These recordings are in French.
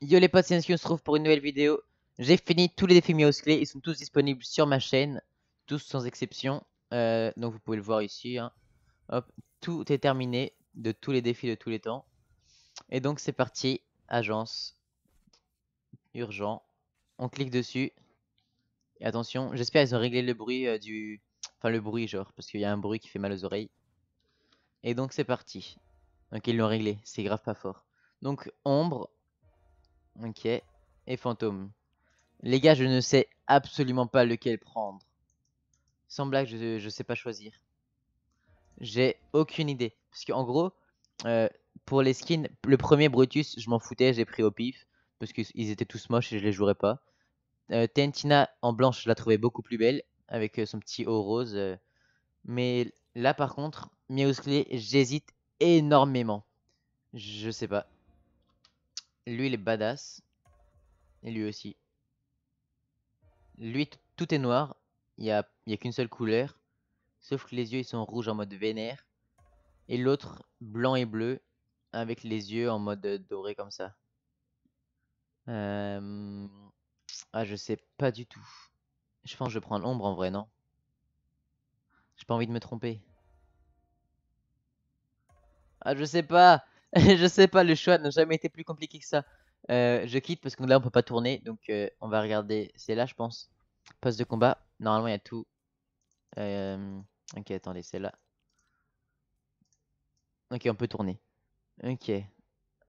Yo les potes, c'est on se trouve pour une nouvelle vidéo. J'ai fini tous les défis Miaus ils sont tous disponibles sur ma chaîne, tous sans exception. Euh, donc vous pouvez le voir ici. Hein. Hop, tout est terminé de tous les défis de tous les temps. Et donc c'est parti, agence, urgent. On clique dessus. Et attention, j'espère qu'ils ont réglé le bruit euh, du... Enfin le bruit genre, parce qu'il y a un bruit qui fait mal aux oreilles. Et donc c'est parti. Donc ils l'ont réglé, c'est grave pas fort. Donc ombre, Ok. Et fantôme. Les gars, je ne sais absolument pas lequel prendre. Sans blague, je, ne sais pas choisir. J'ai aucune idée. Parce qu'en gros, euh, pour les skins, le premier Brutus, je m'en foutais, j'ai pris au pif. Parce qu'ils étaient tous moches et je les jouerais pas. Euh, Tentina en blanche, je la trouvais beaucoup plus belle. Avec euh, son petit haut rose. Mais là, par contre, miosclé j'hésite énormément. Je sais pas. Lui, il est badass. Et lui aussi. Lui, tout est noir. Il n'y a, qu'une seule couleur. Sauf que les yeux, ils sont rouges en mode vénère. Et l'autre, blanc et bleu. Avec les yeux en mode doré comme ça. Euh, ah, je sais pas du tout. Je pense que je prends l'ombre en vrai, non J'ai pas envie de me tromper. Ah, je sais pas je sais pas, le choix n'a jamais été plus compliqué que ça. Euh, je quitte parce que là on peut pas tourner, donc euh, on va regarder. C'est là, je pense. Poste de combat. Normalement, il y a tout. Euh, ok, attendez, c'est là. Ok, on peut tourner. Ok.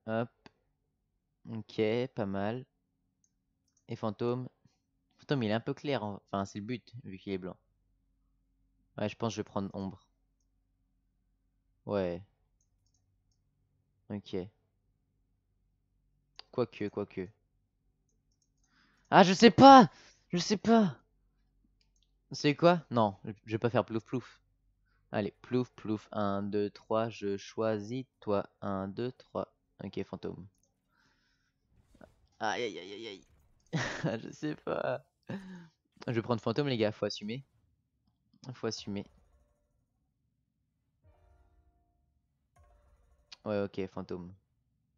Hop. Ok, pas mal. Et fantôme. Fantôme, il est un peu clair. Enfin, c'est le but, vu qu'il est blanc. Ouais, je pense que je vais prendre ombre. Ouais. Ok. Quoique, quoique. Ah, je sais pas Je sais pas C'est quoi Non, je vais pas faire plouf plouf. Allez, plouf plouf. 1, 2, 3, je choisis toi. 1, 2, 3. Ok, fantôme. Aïe aïe aïe aïe aïe. je sais pas. Je vais prendre fantôme, les gars, faut assumer. Faut assumer. Ouais, ok, fantôme.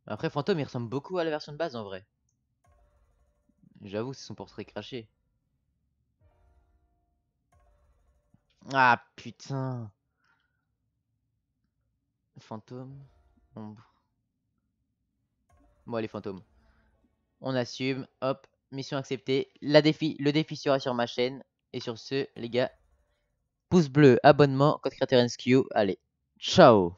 Après, fantôme, il ressemble beaucoup à la version de base en vrai. J'avoue, c'est son portrait craché. Ah putain. Fantôme, ombre. Bon, allez, fantôme. On assume, hop, mission acceptée. La défi, le défi sera sur ma chaîne. Et sur ce, les gars, pouce bleu, abonnement, code créateur NSQ. Allez, ciao